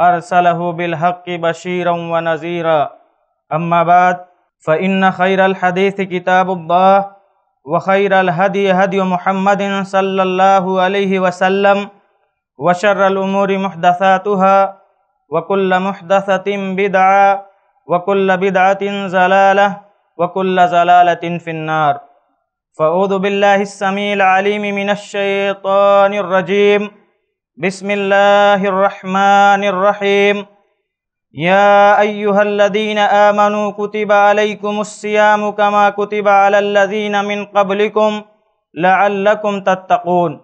أرسله بالحق بشيرا ونذيرا أما بعد فإن خير الحديث كتاب الله وخير الهدي هدي محمد صلى الله عليه وسلم وشر الأمور محدثاتها وكل محدثة بدعة وكل بدعة زلالة وكل زلالة في النار فأعوذ بالله السميع العليم من الشيطان الرجيم بسم الله الرحمن الرحيم يا أيها الذين آمنوا كتب عليكم الصيام كما كتب على الذين من قبلكم لعلكم تتقون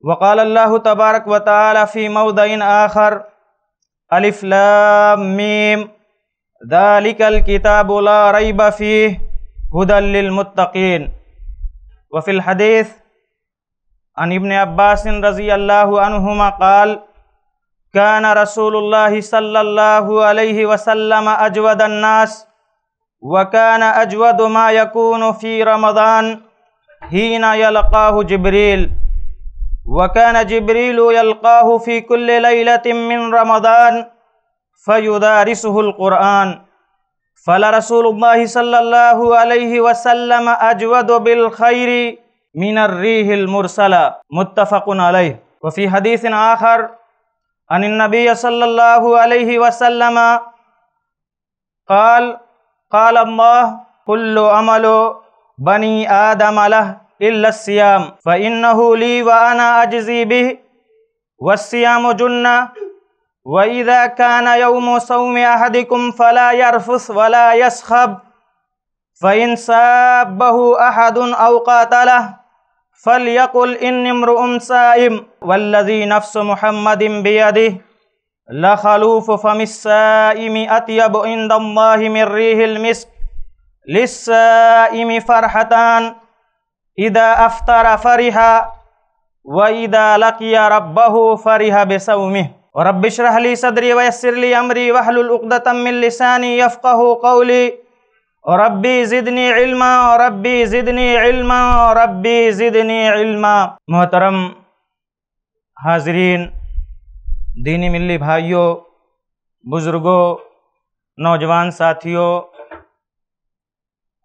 وقال الله تبارك وتعالى في موضع آخر ألف لام ميم ذلك الكتاب لا ريب فيه هدى للمتقين وفي الحديث عن ابن عباس رضي الله عنهما قال كان رسول الله صلى الله عليه وسلم أجود الناس وكان أجود ما يكون في رمضان حين يلقاه جبريل وكان جبريل يلقاه في كل ليلة من رمضان فيدارسه القرآن فلرسول الله صلى الله عليه وسلم أجود بالخير من الريح المرسلة متفق عليه وفي حديث آخر عن النبي صلى الله عليه وسلم قال قال الله كل عمل بني آدم له إلا الصيام فإنه لي وأنا أجزي به والصيام جنة وإذا كان يوم صوم أحدكم فلا يرفث ولا يسخب فإن سابه أحد أو قاتله फलयकुल इनमरुम साइम वल्लजी नफ्स मोहम्मद बियदि लखलूफ फमिसम अतयब इंदमिल मिस्क लिस्म फ़रहतान इदा अफ्तार फरिहा व इदा लकिया रब्बहु फरिहा बेसउमि रब्बिशरहली सदरी वयसरली अमरी वहलुल उक़दतम मिन लिसानी यफ़क़हु कौली और रब्बी ज़िदनी इल्मा और रब्बी ज़िदनी इल्मा और रब्बी ज़िदनी इल्मा मोहतरम हाजरीन दीनी मिल्ली भाइयों बुज़ुर्गों नौजवान साथियों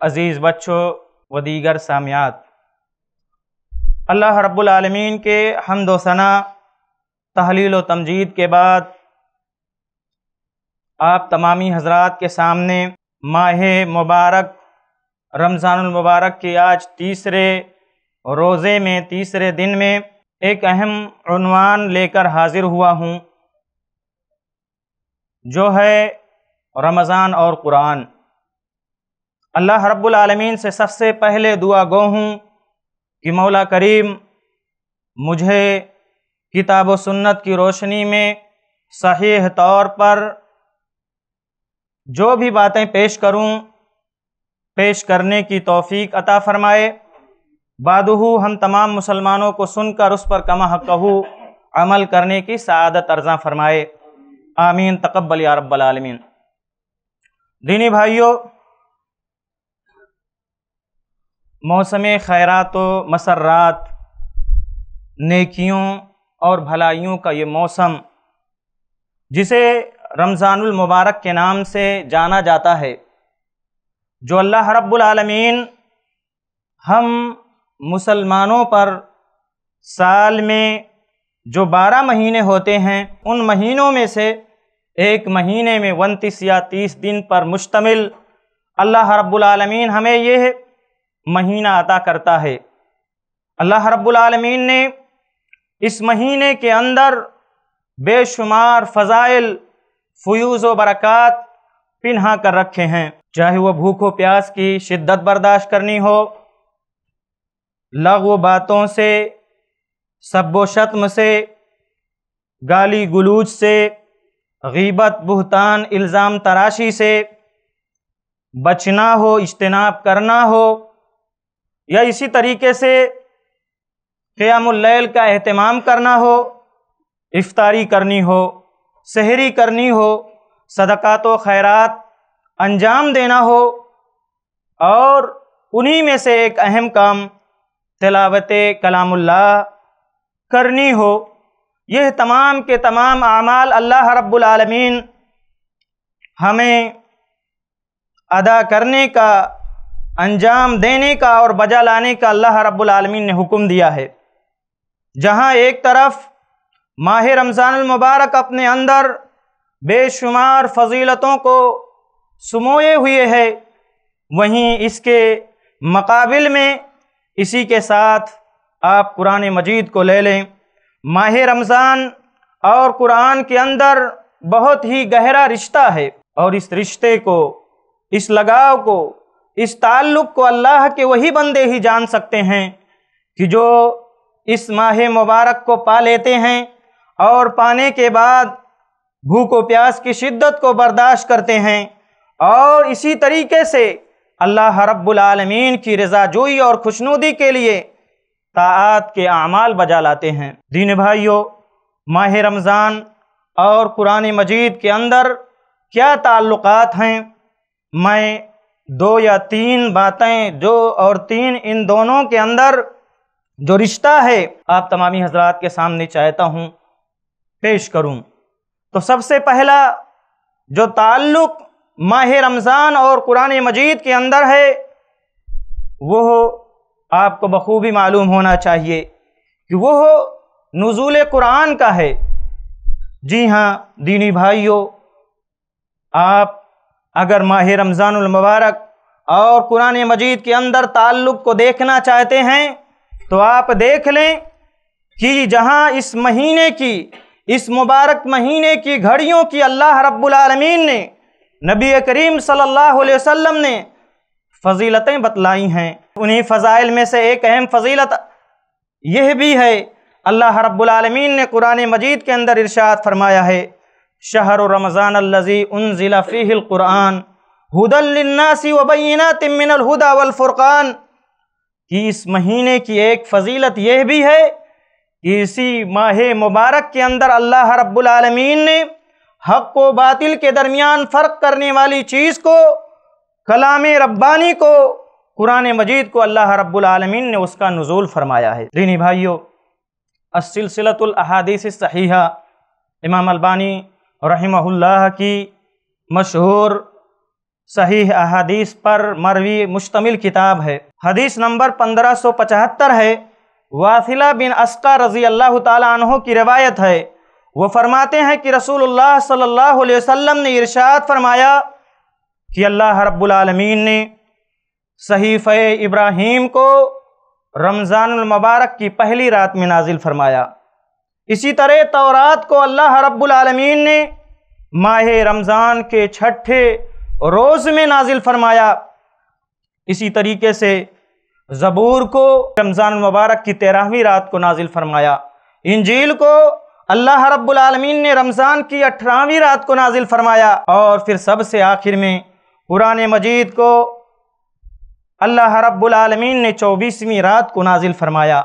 अज़ीज़ बच्चों व दीगर सामियात अल्लाह रब्बुलमीन के हमदोसना सना तहलील व तमजीद के बाद आप तमामी हजरात के सामने माह मुबारक रमज़ानमबारक मुबारक के आज तीसरे रोज़े में तीसरे दिन में एक अहम अनवान लेकर हाजिर हुआ हूँ जो है रमज़ान और कुरान अल्लाह रब्बुल आलमीन से सबसे पहले दुआ गो हूँ कि मौला करीम मुझे किताब व सुन्नत की रोशनी में सही तौर पर जो भी बातें पेश करूं पेश करने की तौफीक अता फरमाए बादहु हम तमाम मुसलमानों को सुनकर उस पर कमा कहूँ अमल करने की सदत अर्जा फरमाए आमीन तकबल या रब्बालमीन दीनी भाइयों मौसम खैरात मसर्रात नेकियों और भलाइयों का ये मौसम जिसे रमज़ानुल मुबारक के नाम से जाना जाता है जो अल्लाह रब्बुल आलमीन हम मुसलमानों पर साल में जो बारह महीने होते हैं उन महीनों में से एक महीने में उनतीस या तीस दिन पर मुश्तमिल अल्लाह रब्बुल आलमीन हमें यह महीना अता करता है अल्लाह रब्बुल आलमीन ने इस महीने के अंदर बेशुमार फ़ज़ाइल फ्यूज व बरक़ात पिन्हा कर रखे हैं चाहे वह भूख व प्यास की शिद्दत बर्दाश्त करनी हो व बातों से सब्बो शत्म से गाली गलूज से गीबत बहतान इल्ज़ाम तराशी से बचना हो इज्तनाब करना हो या इसी तरीके से क़यामुल्लैल का अहतमाम करना हो इफ्तारी करनी हो शहरी करनी हो सदक़ात तो व खैरात अंजाम देना हो और उन्हीं में से एक अहम काम तलावत कलामुल्ला करनी हो यह तमाम के तमाम आमाल अल्लाह रब्बुल आलमीन हमें अदा करने का अंजाम देने का और बजा लाने का अल्लाह रब्बुल आलमीन ने हुक्म दिया है जहाँ एक तरफ माह रमज़ान मुबारक अपने अंदर बेशुमार फजीलतों को समोए हुए है वहीं इसके मकाबिल में इसी के साथ आप कुरान मजीद को ले लें माह रमज़ान और कुरान के अंदर बहुत ही गहरा रिश्ता है और इस रिश्ते को इस लगाव को इस ताल्लुक़ को अल्लाह के वही बंदे ही जान सकते हैं कि जो इस माह मुबारक को पा लेते हैं और पाने के बाद भूख और प्यास की शिद्दत को बर्दाश्त करते हैं और इसी तरीके से अल्लाह रब्बुल आलमीन की जोई और खुशनुदी के लिए ताआत के अमाल बजा लाते हैं दीन भाइयों माह रमज़ान और कुरान मजीद के अंदर क्या ताल्लुकात हैं मैं दो या तीन बातें जो और तीन इन दोनों के अंदर जो रिश्ता है आप तमामी हजरात के सामने चाहता हूँ पेश करूं तो सबसे पहला जो ताल्लुक माह रमज़ान और कुरान मजीद के अंदर है वह आपको बखूबी मालूम होना चाहिए कि वह नज़ूल कुरान का है जी हाँ दीनी भाइयों आप अगर माह रमज़ानमबारक मुबारक और कुरान मजीद के अंदर ताल्लुक़ को देखना चाहते हैं तो आप देख लें कि जहाँ इस महीने की इस मुबारक महीने की घड़ियों की अल्लाह रब्बुल आलमीन ने नबी करीम सल्लल्लाहु अलैहि वसल्लम ने फजीलतें बतलाई हैं उन्हीं फ़ज़ाइल में से एक अहम फजीलत यह भी है अल्लाह रब्बुल आलमीन ने कुरान मजीद के अंदर इरशाद फरमाया है शहर रमज़ान लजी उन ज़िला फ़ीलकुरान हदलन्नासी वबैना तिमिनहुदा वलफ़ुरान कि इस महीने की एक फ़जीलत यह भी है इसी माह मुबारक के अंदर अल्लाह रब्बुल आलमीन ने हक को बातिल के दरमियान फ़र्क करने वाली चीज़ को कलाम रब्बानी को कुरान मजीद को अल्लाह रब्बुल आलमीन ने उसका नज़ुल फरमाया है दीनी भाइयों असिलसिलतलहादीस सहीहा इमाम अलबानी रहमहुल्लाह की मशहूर सही अहादीस पर मरवी मुश्तमिल किताब है हदीस नंबर पंद्रह सौ पचहत्तर है वासिला बिन अस्का रजी अल्लाह तहों की रवायत है वह फरमाते हैं कि रसूल सल्ला वसम ने इरशाद फरमाया कि अल्लाह रब्बुलमीन ने सहीफ़ इब्राहीम को रमज़ानमबारक की पहली रात में नाजिल फरमाया इसी तरह तौरात को अल्लाह रब्बुलमीन ने माह रमज़ान के छठे रोज़ में नाजिल फरमाया इसी तरीके से ज़बूर को रमज़ान मुबारक की तेरहवीं रात को नाजिल फरमाया इंजील को अल्लाह रब्बुल आलमीन ने रमज़ान की अठारहवीं रात को नाजिल फरमाया और फिर सबसे आखिर में कुरान मजीद को अल्लाह रब्बुल आलमीन ने चौबीसवीं रात को नाजिल फरमाया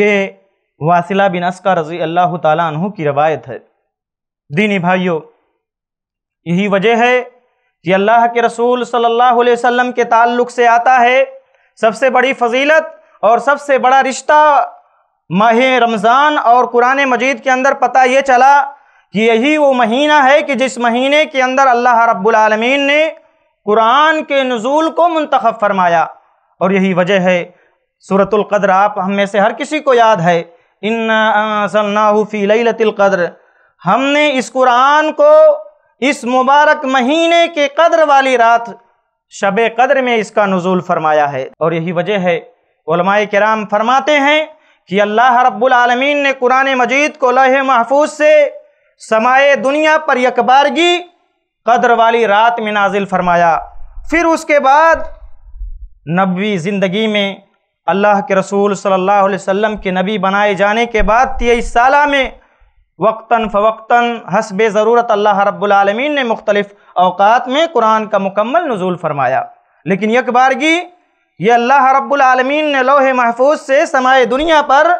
ये वासिला बिन अस्का रजी अल्लाह तु की रवायत है दीनी भाइयों यही वजह है कि अल्लाह के रसूल सल्लल्लाहु अलैहि वसल्लम के ताल्लुक से आता है सबसे बड़ी फजीलत और सबसे बड़ा रिश्ता माह रमज़ान और कुरान मजीद के अंदर पता ये चला कि यही वो महीना है कि जिस महीने के अंदर अल्लाह रब्बुल रबालमीन ने कुरान के नज़ूल को मंतखब फरमाया और यही वजह है सूरतुल्क़द्र आप हम में से हर किसी को याद है इन्नाफ़ी लतिलक़द्र हमने इस कुरान को इस मुबारक महीने के कद्र वाली रात शब कदर में इसका नज़ुल फरमाया है और यही वजह है उलमाए कराम फरमाते हैं कि अल्लाह रब्बुलमीन ने कुरान मजीद को लह महफूज से समाए दुनिया पर यकबारगी कदर वाली रात में नाजिल फरमाया फिर उसके बाद नबी ज़िंदगी में अल्लाह के रसूल सल्लल्लाहु अलैहि वसल्लम के नबी बनाए जाने के बाद तेईस साल में वक्ता फ़वक्ता हसब ज़रूरत अल्लाह रब्लमीन ने मुख्तलिफ़ अवकात में कुरान का मुकम्मल नज़ुल फरमाया लेकिन यकबारगी ये अल्लाह रब्लमीन ने लोह महफूज से समाए दुनिया पर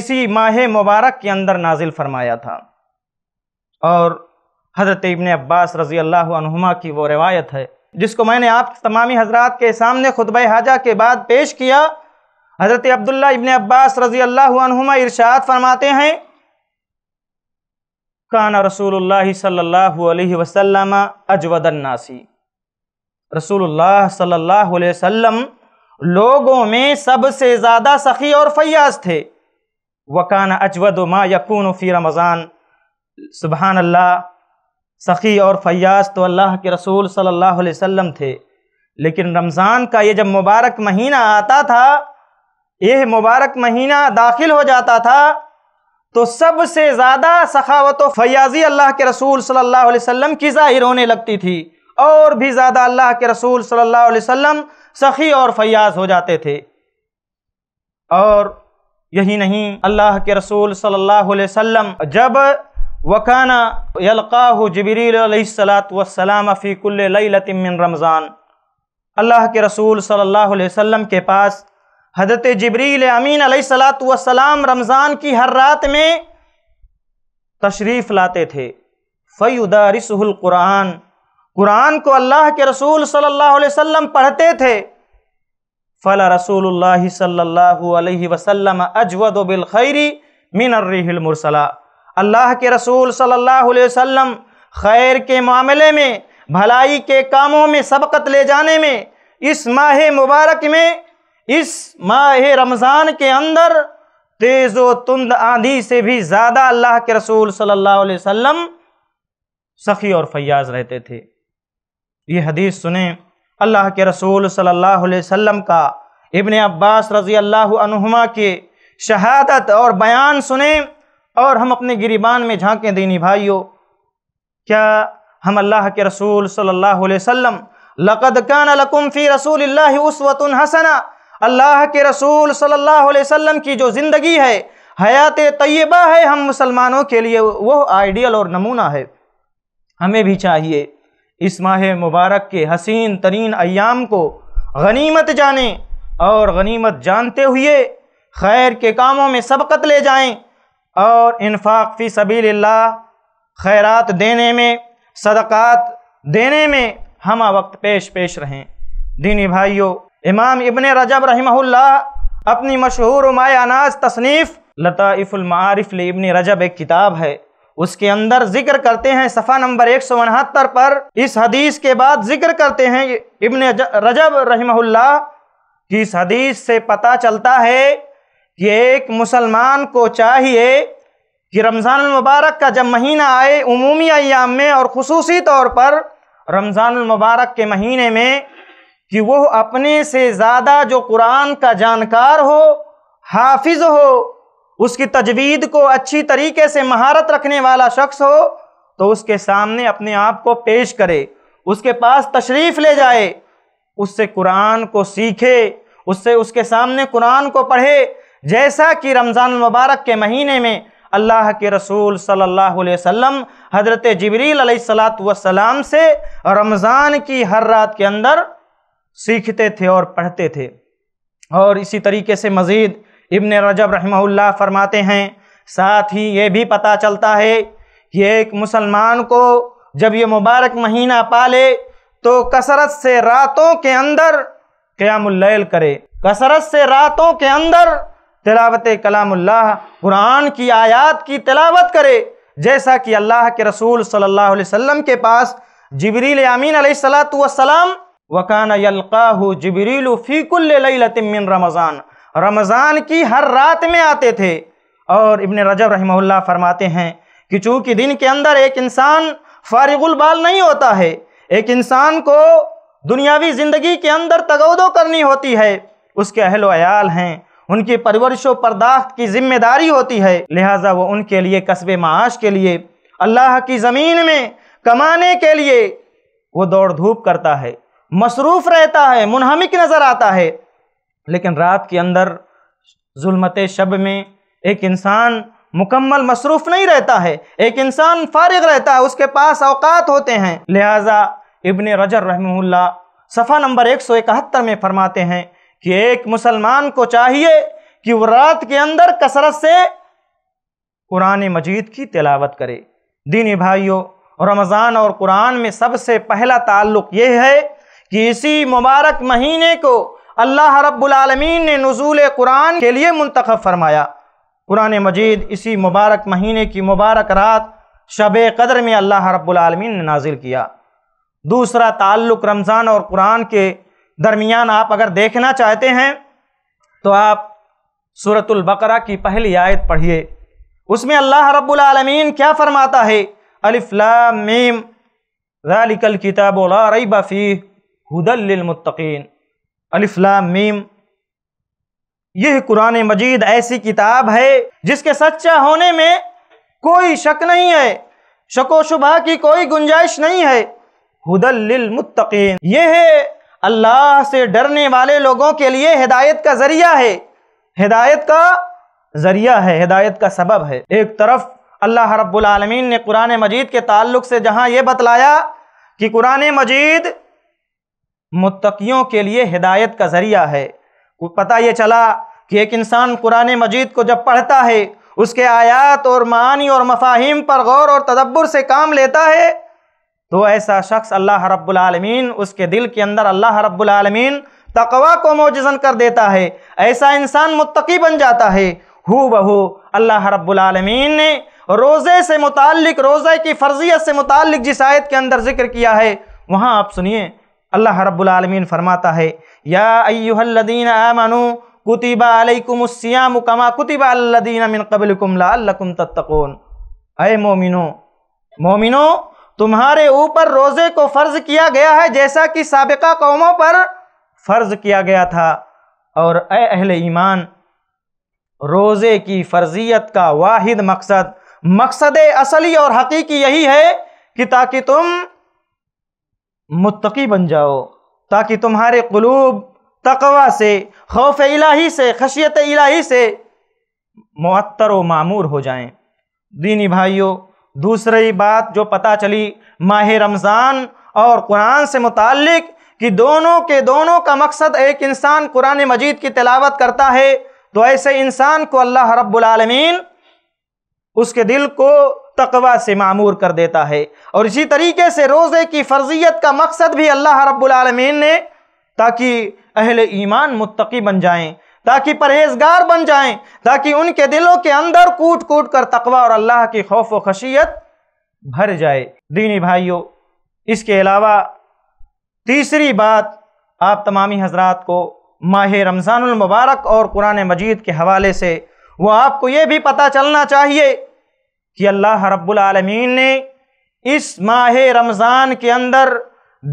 इसी माह मुबारक के अंदर नाजिल फरमाया था और हज़रत इबन अब्बास रज़ी अल्लाहुमा की वो रिवायत है जिसको मैंने आप तमामी हजरात के सामने खुतब हाजा के बाद पेश किया हज़रत अब्दुल्ला इबन अब्बास रज़ी अल्लाहुमा इरशाद फरमाते हैं कान रसूल सल्ला वसलम अजवदन्नासी रसूल सल्ला वसम लोगों में सबसे ज़्यादा सखी और फयाज थे वकान अजवद मा यकून फ़ी रमज़ान सुबहान अल्लाह सखी और फयाज तो अल्लाह के रसूल सल्लल्लाहु अलैहि वसल्लम थे लेकिन रमज़ान का ये जब मुबारक महीना आता था यह मुबारक महीना दाखिल हो जाता था तो सबसे ज़्यादा सखावत फयाजी अल्लाह के रसूल सल्लल्लाहु अलैहि वसल्लम की ज़ाहिर होने लगती थी और भी ज़्यादा अल्लाह के रसूल सल्लल्लाहु अलैहि वसल्लम सखी और फयाज हो जाते थे और यही नहीं अल्लाह के रसूल सल्लल्लाहु अलैहि वसल्लम जब वकाना सलाम फ़ी कुल्ले फ़ीकुल्ल लतिमिन रमज़ान अल्लाह के रसूल सल्लल्लाहु अलैहि वसल्लम के पास हजरत जबरील अमीन सलाम रमज़ान की हर रात में तशरीफ़ लाते थे फ़ैदारसुल कुरान कुरान को अल्लाह के रसूल सल्लल्लाहु अलैहि वसल्लम पढ़ते थे फ़ला रसूल सल्लल्लाहु अलैहि वसल्लम अजवद बिलखैरी मिनर्रमरसला अल्लाह के रसूल सल्लल्लाहु अलैहि वसल्लम खैर के मामले में भलाई के कामों में सबकत ले जाने में इस माह मुबारक में इस माह रमज़ान के अंदर तेज़ो तुंद आंधी से भी ज़्यादा अल्लाह के रसूल सल्लल्लाहु अलैहि वसल्लम सखी और फयाज रहते थे ये हदीस सुने अल्लाह के रसूल सल्लल्लाहु अलैहि वसल्लम का इब्ने अब्बास रज़ी अल्लाह के शहादत और बयान सुने और हम अपने गिरिबान में झांकें दीनी भाइयों क्या हम अल्लाह के रसूल सल्लल्लाहु अलैहि वसल्लम लक़द कान लकुम फ़ी रसूल उस्वतुन हसना अल्लाह के रसूल सल्लल्लाहु अलैहि वसल्लम की जो ज़िंदगी है हयात तय्यबा है हम मुसलमानों के लिए वह आइडियल और नमूना है हमें भी चाहिए इस माह मुबारक के हसीन तरीन अयाम को गनीमत जाने और गनीमत जानते हुए खैर के कामों में सबकत ले जाएं और इन्फाक फ़ी सबील खैरात देने में सदक़ात देने में हम वक्त पेश पेश रहें दीनी भाइयों इमाम इबन रजब रहीमहुल्ला अपनी मशहूर मायानाज तसनीफ़ लताइफ़ुलमारफ़ इबन रजब एक किताब है उसके अंदर जिक्र करते हैं सफ़ा नंबर एक सौ उनहत्तर पर इस हदीस के बाद जिक्र करते हैं इबन रजब रहमहुल्ला की इस हदीस से पता चलता है कि एक मुसलमान को चाहिए कि रमज़ान मुबारक का जब महीना आए उमूमी अयाम में और खसूसी तौर पर रमज़ान मुबारक के महीने में कि वह अपने से ज़्यादा जो कुरान का जानकार हो हाफिज हो उसकी तजवीद को अच्छी तरीके से महारत रखने वाला शख्स हो तो उसके सामने अपने आप को पेश करे उसके पास तशरीफ़ ले जाए उससे कुरान को सीखे उससे उसके सामने कुरान को पढ़े जैसा कि रमज़ान मुबारक के महीने में अल्लाह के रसूल सल्लल्लाहु अलैहि वसल्लम हज़रत जबरील सलाम से रमज़ान की हर रात के अंदर सीखते थे और पढ़ते थे और इसी तरीके से मज़ीद इब्ने रजब रहमहुल्लाह फरमाते हैं साथ ही ये भी पता चलता है कि एक मुसलमान को जब ये मुबारक महीना पाले तो कसरत से रातों के अंदर क़यामुल्लैल करे कसरत से रातों के अंदर तिलावत कलामुल्लाह कुरान की आयात की तिलावत करे जैसा कि अल्लाह के रसूल सल्लल्लाहु अलैहि वसल्लम के पास जबरील अमीन सलाम वकान यलकाहू जबरील फ़ीकुल्लतिमिन रमज़ान रमज़ान की हर रात में आते थे और इबन रजब रहमल्ला फरमाते हैं कि चूँकि दिन के अंदर एक इंसान फारिगुलबाल नहीं होता है एक इंसान को दुनियावी ज़िंदगी के अंदर तगौदो करनी होती है उसके अहल अयाल हैं उनकी परवरिश व की जिम्मेदारी होती है लिहाजा वो उनके लिए कस्बे माश के लिए अल्लाह की ज़मीन में कमाने के लिए वो दौड़ धूप करता है मसरूफ़ रहता है मुनहमिक नज़र आता है लेकिन रात के अंदर जुलमत शब में एक इंसान मुकम्मल मसरूफ़ नहीं रहता है एक इंसान फारिग रहता है उसके पास अवकात होते हैं लिहाजा इबन रजर रहमल्ला सफ़ा नंबर एक सौ इकहत्तर में फरमाते हैं कि एक मुसलमान को चाहिए कि वह रात के अंदर कसरत से कुरान मजीद की तिलावत करे दीनी भाइयों रमज़ान और कुरान में सबसे पहला ताल्लुक़ यह है कि इसी मुबारक महीने को अल्लाह रब्बुलमीन ने नज़ुल कुरान के लिए मुंतखब फरमाया कुरान मजीद इसी मुबारक महीने की मुबारक रात शब कदर में अल्लाह रब्बुलमीन ने नाजिल किया दूसरा ताल्लुक़ रमज़ान और कुरान के दरमियान आप अगर देखना चाहते हैं तो आप सूरतुल्बकरा की पहली आयत पढ़िए उसमें अल्लाह रब्बुलमीन क्या फ़रमाता है अलिफ्ला मीम ज़ालिकल रई बफ़ी हदलमतिन अलिफ्ला मीम यह कुरान मजीद ऐसी किताब है जिसके सच्चा होने में कोई शक नहीं है शको शुबा की कोई गुंजाइश नहीं है हदलमतिन यह है अल्लाह से डरने वाले लोगों के लिए हिदायत का जरिया है हिदायत का जरिया है हिदायत का सबब है एक तरफ अल्लाह रब्बुल रबालमीन ने कुरान मजीद के ताल्लुक से जहाँ यह बतलाया कि कुरान मजीद मुत्तकियों के लिए हिदायत का ज़रिया है पता ये चला कि एक इंसान कुरान मजीद को जब पढ़ता है उसके आयात और मानी और मफाहिम पर गौर और तदब्बर से काम लेता है तो ऐसा शख्स अल्लाह रब्बालमीन उसके दिल के अंदर अल्लाह रब्बालमीन तकवा को मोजन कर देता है ऐसा इंसान मुतकी बन जाता है हु बहू अल्लाह रब्बालमीन ने रोज़े से मुतल रोज़े की फ़र्जियत से मुतल जिस आयत के अंदर जिक्र किया है वहाँ आप सुनिए अल्लाह रब्बुलमीन फरमाता है या अयुहल्लदीन आमनु कुतिबा अलैकुमुस्सियाम कमा कुतिबा अल्लदीन मिन कबलकुम लअल्लकुम तत्तकून अय मोमिनो मोमिनो तुम्हारे ऊपर रोज़े को फ़र्ज़ किया गया है जैसा कि सबका कौमों पर फ़र्ज़ किया गया था और अय अहल ईमान रोज़े की फ़र्जियत का वाहिद मकसद मकसद असली और हकीकी यही है कि ताकि तुम मुतकी बन जाओ ताकि तुम्हारे कुलूब तकवा से खौफ इलाही से खशियत इलाही से मअतर व मामूर हो जाए दीनी भाइयों दूसरी बात जो पता चली माह रमज़ान और कुरान से मुतक कि दोनों के दोनों का मकसद एक इंसान कुरान मजीद की तिलावत करता है तो ऐसे इंसान को अल्लाह रब्बुल रबालमीन उसके दिल को तकवा से मामूर कर देता है और इसी तरीके से रोज़े की फ़र्जियत का मकसद भी अल्लाह रब्बुलमीन ने ताकि अहल ईमान मुत्तकी बन जाएं ताकि परहेजगार बन जाएं ताकि उनके दिलों के अंदर कूट कूट कर तकवा और अल्लाह की खौफ व खशियत भर जाए दीनी भाइयों इसके अलावा तीसरी बात आप तमामी हजरात को माह रमज़ानमबारक और कुरान मजीद के हवाले से वह आपको ये भी पता चलना चाहिए कि अल्लाह रब्बुल आलमीन ने इस माह रमज़ान के अंदर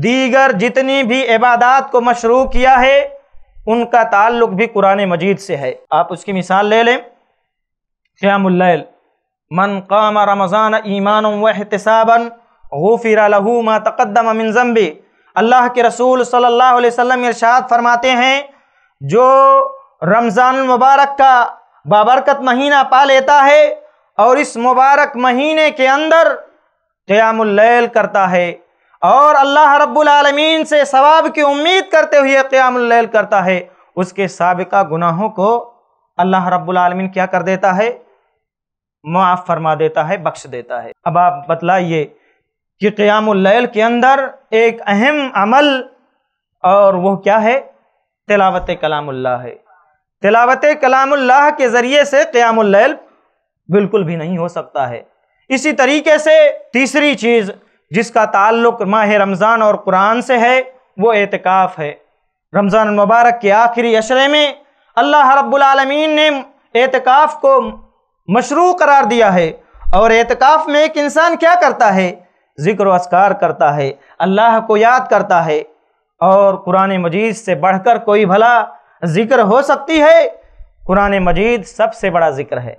दीगर जितनी भी इबादत को मशरू किया है उनका ताल्लुक भी कुरान मजीद से है आप उसकी मिसाल ले लें क़्यामुल्ल मन काम रमज़ान ईमान वहतसाबन गफ़िर लहू मा तकदम मिन अल्लाह के रसूल सल्लल्लाहु अलैहि वसल्लम इरशाद फरमाते हैं जो रमज़ान मुबारक का बाबरकत महीना पा लेता है और इस मुबारक महीने के अंदर क़यामुल्लैल करता है और अल्लाह रब्बुल आलमीन से सवाब की उम्मीद करते हुए क़यामुल्लैल करता है उसके सबका गुनाहों को अल्लाह रब्बुल आलमीन क्या कर देता है मुआफ़ फरमा देता है बख्श देता है अब आप बतलाइए कि क़यामुल्लैल के अंदर एक अहम अमल और वह क्या है तिलावत कलामुल्ला है तिलावत कलामुल्लाह के ज़रिए से क़यामुल्लैल बिल्कुल भी नहीं हो सकता है इसी तरीके से तीसरी चीज़ जिसका ताल्लुक माह रमज़ान और कुरान से है वो एहतिकाफ़ है रमज़ान मुबारक के आखिरी अशरे में अल्लाह रब्बुलमीन ने एहतिकाफ़ को मशरू करार दिया है और एहतिकाफ़ में एक इंसान क्या करता है ज़िक्र असकार करता है अल्लाह को याद करता है और कुरान मजीद से बढ़कर कोई भला ज़िक्र हो सकती है कुरान मजीद सबसे बड़ा ज़िक्र है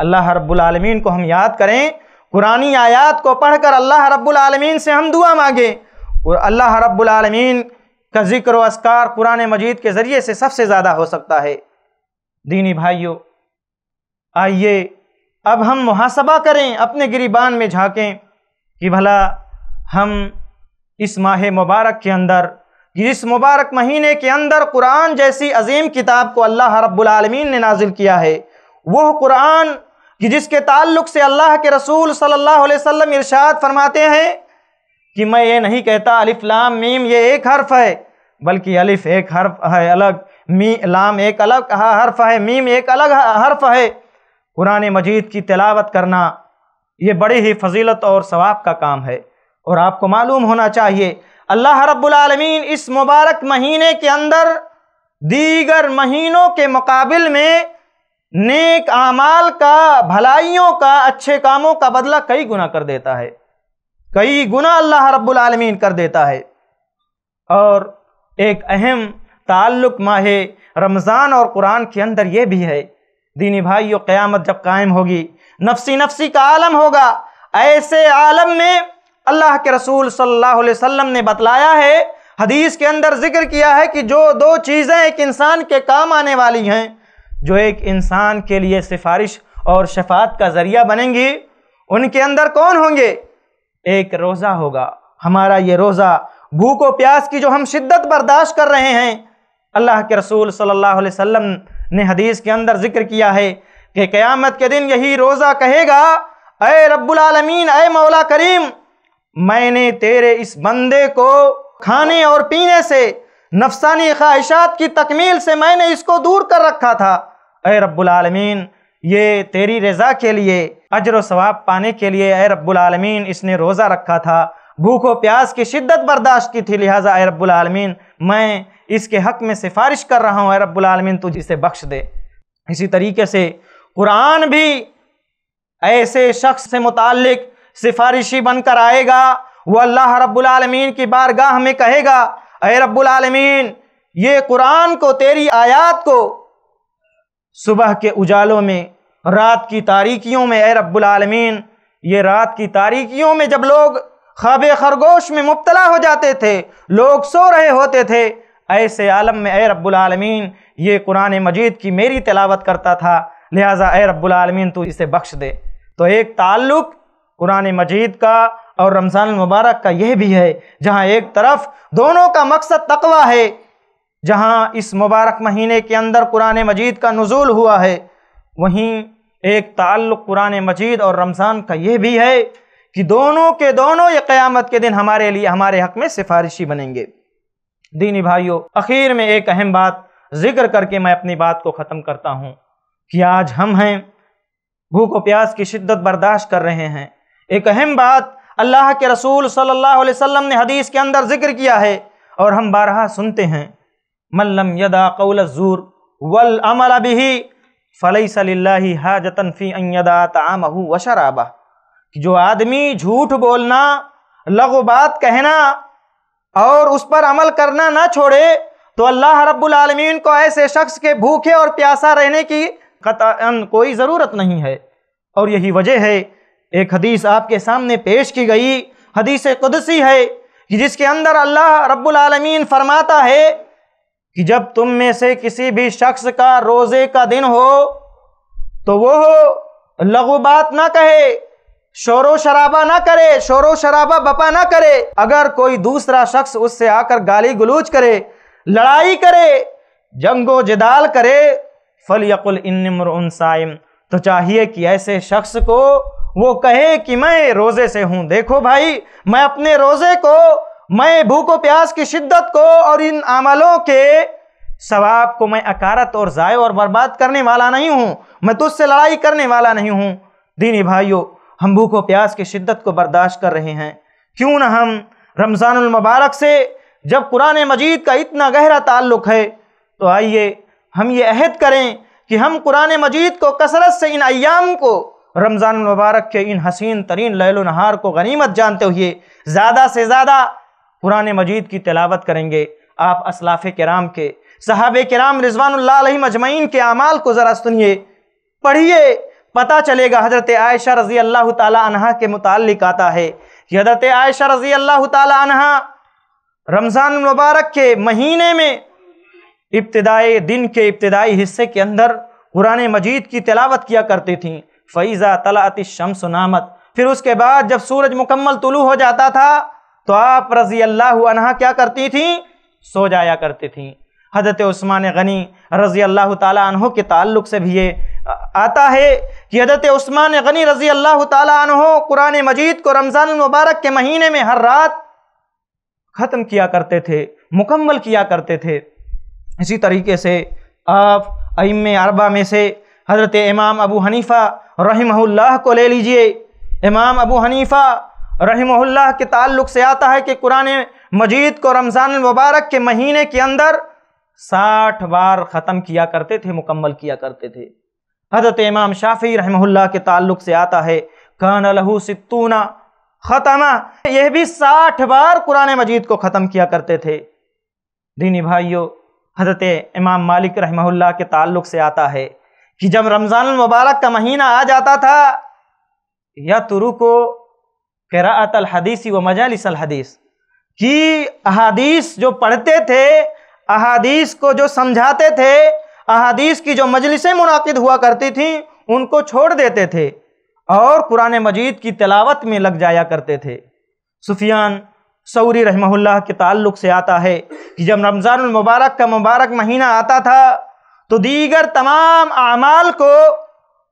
अल्लाह रब्बुलमीन को हम याद करें कुरानी आयात को पढ़कर अल्लाह रब्बुलमीन से हम दुआ मांगें और अल्लाह रब्बुलमीन का जिक्र असकार कुरान मजीद के ज़रिए से सबसे ज़्यादा हो सकता है दीनी भाइयों आइए अब हम मुहासबा करें अपने गिरीबान में झांकें कि भला हम इस माह मुबारक के अंदर इस मुबारक महीने के अंदर कुरान जैसी अजीम किताब को अल्लाह रब्बुल आलमीन ने नाजिल किया है वह कुरान कि जिसके ताल्लुक से अल्लाह के रसूल सल्लल्लाहु अलैहि वसल्लम इरशाद फरमाते हैं कि मैं ये नहीं कहता अलिफ लाम मीम ये एक हर्फ है बल्कि अलिफ एक हर्फ है अलग मी लाम एक अलग हर्फ है मीम एक अलग हर्फ है कुरान मजीद की तिलावत करना ये बड़ी ही फजीलत और सवाब का काम है और आपको मालूम होना चाहिए अल्लाह रब्लमीन इस मुबारक महीने के अंदर दीगर महीनों के मुकाबल में नेक आमाल का भलाइयों का अच्छे कामों का बदला कई गुना कर देता है कई गुना अल्लाह रब्बुल आलमीन कर देता है और एक अहम ताल्लुक माह रमज़ान और कुरान के अंदर ये भी है दीनी भाइयों क़यामत जब कायम होगी नफसी नफसी का आलम होगा ऐसे आलम में अल्लाह के रसूल सल्लल्लाहु अलैहि वसल्लम ने बतलाया है हदीस के अंदर जिक्र किया है कि जो दो चीज़ें एक इंसान के काम आने वाली हैं जो एक इंसान के लिए सिफारिश और शफात का ज़रिया बनेंगी उनके अंदर कौन होंगे एक रोज़ा होगा हमारा ये रोज़ा भूख और प्यास की जो हम शिद्दत बर्दाश्त कर रहे हैं अल्लाह के रसूल सल्लल्लाहु अलैहि वसल्लम ने हदीस के अंदर जिक्र किया है कि क़यामत के दिन यही रोज़ा कहेगा अय रब्बुलमीन अय मौला करीम मैंने तेरे इस बंदे को खाने और पीने से नफसानी ख्वाहिशात की तकमील से मैंने इसको दूर कर रखा था अय रबालमीन ये तेरी रज़ा के लिए अजर सवाब पाने के लिए अय रबालमीन इसने रोज़ा रखा था भूखो प्याज प्यास की शिद्दत बर्दाश्त की थी लिहाजा अय रबालमीन मैं इसके हक में सिफारिश कर रहा हूँ अय रबालमीन तुझे इसे बख्श दे इसी तरीके से कुरान भी ऐसे शख्स से मुतक सिफारिशी बनकर आएगा वो अल्लाह रबालमीन की बारगाह में कहेगा अय रब्बुलमीन ये कुरान को तेरी आयात को सुबह के उजालों में रात की तारीकियों में ए रब्बुल आलमीन ये रात की तारीकियों में जब लोग ख्वाब खरगोश में मुबतला हो जाते थे लोग सो रहे होते थे ऐसे आलम में ए रब्बुल आलमीन ये कुरान मजीद की मेरी तलावत करता था लिहाजा ए रब्बुल आलमीन तू इसे बख्श दे तो एक ताल्लुक़ कुरान मजीद का और रमज़ान मुबारक का यह भी है जहाँ एक तरफ दोनों का मकसद तकवा है जहाँ इस मुबारक महीने के अंदर कुरान मजीद का नज़ुल हुआ है वहीं एक ताल्लुक़ कुरान मजीद और रमज़ान का यह भी है कि दोनों के दोनों ये क़यामत के दिन हमारे लिए हमारे हक़ में सिफारिशी बनेंगे दीनी भाइयों आखिर में एक अहम बात जिक्र करके मैं अपनी बात को ख़त्म करता हूँ कि आज हम हैं भूख और प्यास की शिद्दत बर्दाश्त कर रहे हैं एक अहम बात अल्लाह के रसूल सल्लल्लाहु अलैहि वसल्लम ने हदीस के अंदर जिक्र किया है और हम बारहा सुनते हैं मल्लम यदा कौल जूर वल अमल अभी फ़लई सल्लाही हाजतन फ़ी अदा तामहू व शराबा कि जो आदमी झूठ बोलना लघु बात कहना और उस पर अमल करना ना छोड़े तो अल्लाह रब्बुलमीन को ऐसे शख्स के भूखे और प्यासा रहने की कतान कोई ज़रूरत नहीं है और यही वजह है एक हदीस आपके सामने पेश की गई हदीस कुदसी है कि जिसके अंदर अल्लाह रब्बुल फरमाता है कि जब तुम में से किसी भी शख्स का रोजे का दिन हो तो वो लघु बात ना कहे शोरो शराबा ना करे शोरो शराबा बपा ना करे अगर कोई दूसरा शख्स उससे आकर गाली गुलूच करे लड़ाई करे जंगो जिदाल करे फल यकुल इनमर साइम तो चाहिए कि ऐसे शख्स को वो कहे कि मैं रोज़े से हूँ देखो भाई मैं अपने रोज़े को मैं भूख और प्यास की शिद्दत को और इन अमलों के सवाब को मैं अकारत और ज़ाय और बर्बाद करने वाला नहीं हूँ मैं तुझसे लड़ाई करने वाला नहीं हूँ दीनी भाइयों हम भूख और प्यास की शिद्दत को बर्दाश्त कर रहे हैं क्यों ना हम रमज़ानमबारक मुबारक से जब कुरान मजीद का इतना गहरा ताल्लुक़ है तो आइए हम ये अहद करें कि हम कुरान मजीद को कसरत से इन अयाम को रमज़ानमबारक मुबारक के इन हसीन तरीन लैल नहार को गनीमत जानते हुए ज़्यादा से ज़्यादा कुरान मजीद की तलावत करेंगे आप असलाफ़ कराम के साहब कराम रिजवानल मजमैन के अमाल को ज़रा सुनिए पढ़िए पता चलेगा हज़रत आयशा रज़ी अल्लाह तहा के मुतल आता है कि हज़रत आयशा रज़ी अल्लाह तहा रमज़ान मुबारक के महीने में इब्तदाई दिन के इब्तदाई हिस्से के अंदर कुरान मजीद की तलावत किया करती थी फ़ैज़ा तलाति शम्स नामत फिर उसके बाद जब सूरज मुकम्मल तुलू हो जाता था तो आप रजी अल्लाह अनहा क्या करती थी सो जाया करती थी हजरत उस्मान गनी रजी अल्लाह तहों के ताल्लुक से भी ये आता है कि हजरत उस्मान गनी रजी अल्लाह तहों कुरान मजीद को रमज़ान मुबारक के महीने में हर रात ख़त्म किया करते थे मुकम्मल किया करते थे इसी तरीके से आप अम अरबा में से हज़रत इमाम अबू हनीफ़ा रहमहुल्लाह को ले लीजिए इमाम अबू हनीफ़ा रहमल्ला के ताल्लुक से आता है कि कुरान मजीद को रमज़ान मुबारक के महीने के अंदर साठ बार ख़त्म किया करते थे मुकम्मल किया करते थे हजरत इमाम शाफी रहमल्ला के ताल्लुक से आता है कान लहू सितूना ख़तमा यह भी साठ बार कुरान मजीद को ख़त्म किया करते थे दीनी भाइयों हजरत इमाम मालिक रहमल्ला के ताल्लुक से आता है कि जब रमज़ान मुबारक का महीना आ जाता था या तुरु को करात हदीसी व मजालिस हदीस कि अहादीस जो पढ़ते थे अहादीस को जो समझाते थे अहादीस की जो मजलिसें मुनद हुआ करती थी उनको छोड़ देते थे और कुरान मजीद की तलावत में लग जाया करते थे सुफियान सऊरी रहमहुल्लाह के ताल्लुक से आता है कि जब मुबारक का मुबारक महीना आता था तो दीगर तमाम अमाल को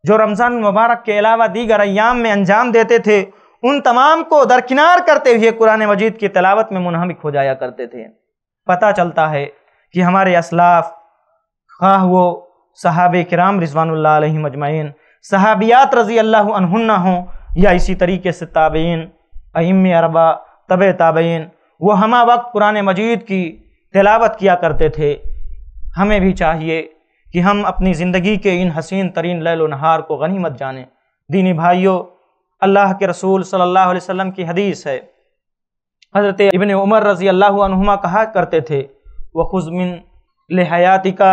जो रमज़ान मुबारक के अलावा दीगर अयाम में अंजाम देते थे उन तमाम को दरकिनार करते हुए कुरान मजीद की तलावत में मुनहमिक हो जाया करते थे पता चलता है कि हमारे असलाफ खा हाँ, वो साहब कराम रिजवानल्ला मजमैन सहाबियात रज़ी अल्लाह अनहुन्ना हों या इसी तरीके से ताबेन अम अरबा तब ताबेन वो हमा वक्त कुरान मजीद की तलावत किया करते थे हमें भी चाहिए कि हम अपनी ज़िंदगी के इन हसीन तरीन लैल नहार को गनीमत जानें दीनी भाइयों अल्लाह के रसूल सल्लल्लाहु अलैहि वसल्लम की हदीस है हज़रत इबन उमर रजी अल्लाहुमा कहा करते थे व खुजमिन लहयातिका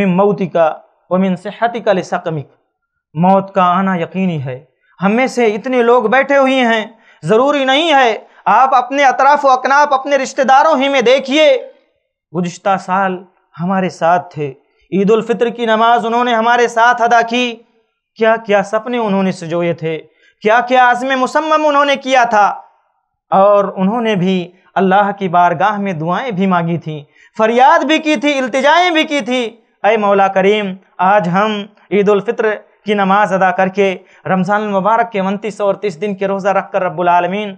मिन मऊतिका व मिन सेहतिका लकमिक मौत का आना यकीनी है हम में से इतने लोग बैठे हुए हैं ज़रूरी नहीं है आप अपने अतराफ व अकनाप अपने रिश्तेदारों ही में देखिए गुज्त साल हमारे साथ थे ईद उल फित्र की नमाज उन्होंने हमारे साथ अदा की क्या क्या सपने उन्होंने सजोए थे क्या क्या आज़म मुसम्म उन्होंने किया था और उन्होंने भी अल्लाह की बारगाह में दुआएं भी मांगी थी फरियाद भी की थी इल्तजाएं भी की थी अय मौला करीम आज हम ईदालफ़ित्र की नमाज़ अदा करके रमज़ान मुबारक के उनतीस और तीस दिन के रोज़ा रख कर रब्बुलमीन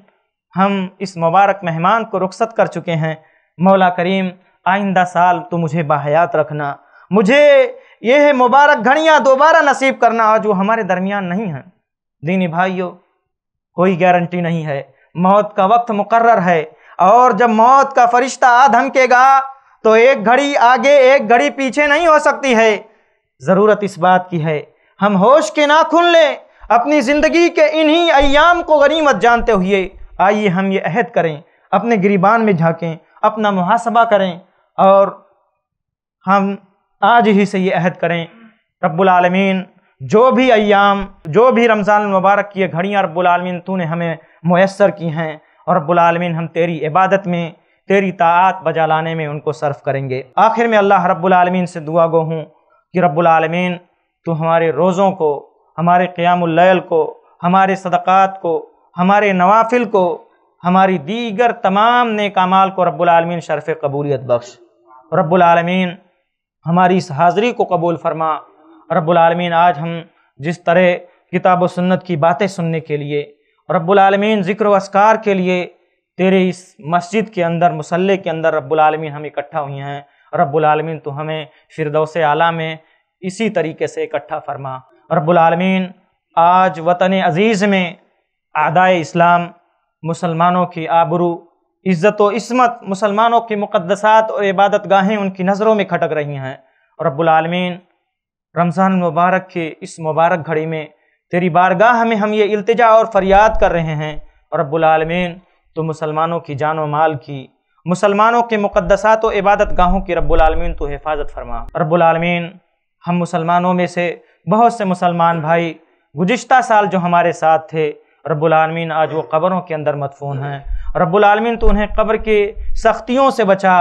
हम इस मुबारक मेहमान को रुखसत कर चुके हैं मौला करीम आइंदा साल तो मुझे बाहयात रखना मुझे यह मुबारक घड़ियाँ दोबारा नसीब करना जो हमारे दरमियान नहीं हैं दीनी भाइयों कोई गारंटी नहीं है मौत का वक्त मुकर्र है और जब मौत का फरिश्ता आ धमकेगा तो एक घड़ी आगे एक घड़ी पीछे नहीं हो सकती है ज़रूरत इस बात की है हम होश के ना खुल लें अपनी ज़िंदगी के इन्हीं अयाम को गनीमत जानते हुए आइए हम ये अहद करें अपने गिरीबान में झांकें अपना मुहासबा करें और हम आज ही से ये अहद करें रब्बुल आलमीन जो भी अयाम जो भी रमज़ान मुबारक की घड़ियाँ रब्लमिन तू ने हमें मैसर की हैं और रबालमीन हम तेरी इबादत में तेरी तात बजा लाने में उनको सर्फ करेंगे आखिर में अल्लाह रब्लमिन से दुआ गो हूँ कि रब्लमिन तो हमारे रोज़ों को हमारे क़्यामल को हमारे सदक़ात को हमारे नवाफिल को हमारी दीगर तमाम नेकामाल को रब्लमिन शरफ़ कबूलियत बख्श रब्लमिन हमारी इस हाज़री को कबूल फरमा रब्बुलमीन आज हम जिस तरह किताब सुन्नत की बातें सुनने के लिए रब्बुलमीन ज़िक्र असकार के लिए तेरे इस मस्जिद के अंदर मसल्ले के अंदर रब्बुलमीन हम इकट्ठा हुए हैं रब्बुलमीन तो हमें फिरदौस आला में इसी तरीके से इकट्ठा फरमा रब्बुलमीन आज वतन अज़ीज़ में आदाय इस्लाम मुसलमानों की आबरू इज़्ज़त व इसमत मुसलमानों की मुक़दसात और इबादत गाहें उनकी नज़रों में खटक रही हैं रब्बुलमीन रमज़ान मुबारक के इस मुबारक घड़ी में तेरी बारगाह में हम ये अल्तजा और फरियाद कर रहे हैं और रब्बुलमीन तो मुसलमानों की जान व माल की मुसलमानों के मुक़दसात व इबादत गाहों की रब्बुलमीन तो हिफाजत फरमा रब्बुलमीन हम मुसलमानों में से बहुत से मुसलमान भाई गुज्त साल जो हमारे साथ थे रब्बुलमीन आज वो कब्रों के अंदर मदफून हैं रबालमीन तो उन्हें कब्र के सख्तियों से बचा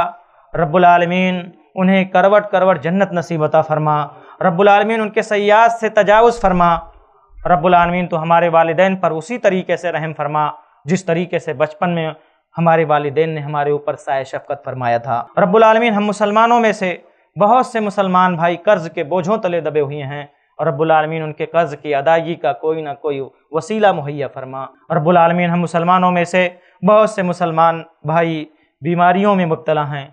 रबालमीन उन्हें करवट करवट जन्नत नसीबता फरमा रब्बुलमीन उनके सयाद से तजावज़ फरमा रब्बुलमीन तो हमारे वालदेन पर उसी तरीके से रहम फरमा जिस तरीके से बचपन में हमारे वालदेन ने हमारे ऊपर साय शफकत फरमाया था रब्बुलमीन हम मुसलमानों में से बहुत से मुसलमान भाई कर्ज के बोझों तले दबे हुए हैं और रब्बुलमीन उनके कर्ज की अदायगी का कोई ना कोई वसीला मुहैया फरमा रब्बुलमीन हम मुसलमानों में से बहुत से मुसलमान भाई बीमारियों में मुबतला हैं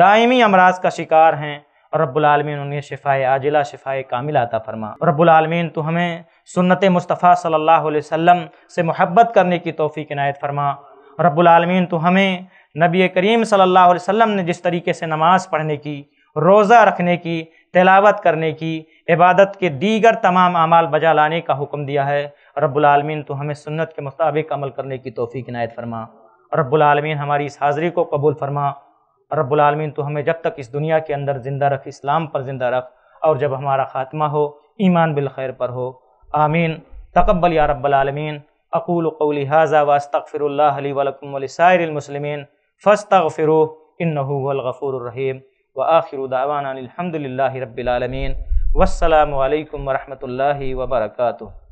दायमी अमराज का शिकार हैं और रब्बुलमीन उन्हें शिफाए आजिला शिफाए कामिल आता फरमा और रब्बुलमीन तो हमें सुन्नत मुस्तफ़ा सल्लल्लाहु अलैहि वसल्लम से मोहब्बत करने की तोफ़ी किनायत फरमा और रब्बुलमीन तो हमें नबी करीम सल्लल्लाहु अलैहि वसल्लम ने जिस तरीके से नमाज़ पढ़ने की रोज़ा रखने की तलावत करने की इबादत के दीगर तमाम अमाल बजा लाने का हुक्म दिया है रब्बुलमीन तो हमें सुन्नत के मुताबिक अमल करने की तोफ़ी किनायत फरमा रब्बुलमीन हमारी इस हाज़री को कबूल फरमा रबालमीन तो हमें जब तक इस दुनिया के अंदर ज़िंदा रख इस्लाम पर ज़िंदा रख और जब हमारा ख़ात्मा हो ईमान बिलखैर पर हो आमीन तकबल या रब्लमिन अकूल कौली हाजा वस्तफ़िरल्ली वलकमसायरमसलमिन फ़स्तफ़िर इन्नगफ़ूररहीम व आखिर दावाना अलहमदिल्ला रबालमीन वसलम वरहमल वर्का